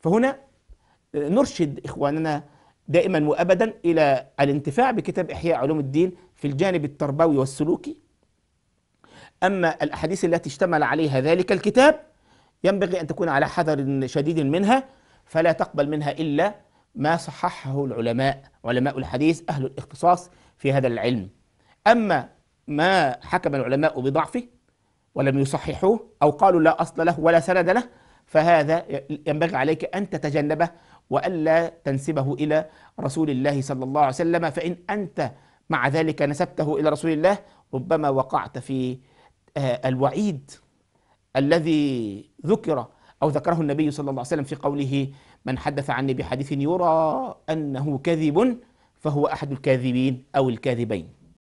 فهنا آه، نرشد إخواننا دائما وأبدا إلى الانتفاع بكتاب إحياء علوم الدين في الجانب التربوي والسلوكي أما الأحاديث التي اشتمل عليها ذلك الكتاب ينبغي أن تكون على حذر شديد منها فلا تقبل منها إلا ما صححه العلماء علماء الحديث أهل الاختصاص في هذا العلم أما ما حكم العلماء بضعفه ولم يصححوه أو قالوا لا أصل له ولا سند له فهذا ينبغي عليك أن تتجنبه وألا تنسبه إلى رسول الله صلى الله عليه وسلم فإن أنت مع ذلك نسبته إلى رسول الله ربما وقعت في آه، الوعيد الذي ذكر أو ذكره النبي صلى الله عليه وسلم في قوله من حدث عني بحديث يرى أنه كذب فهو أحد الكاذبين أو الكاذبين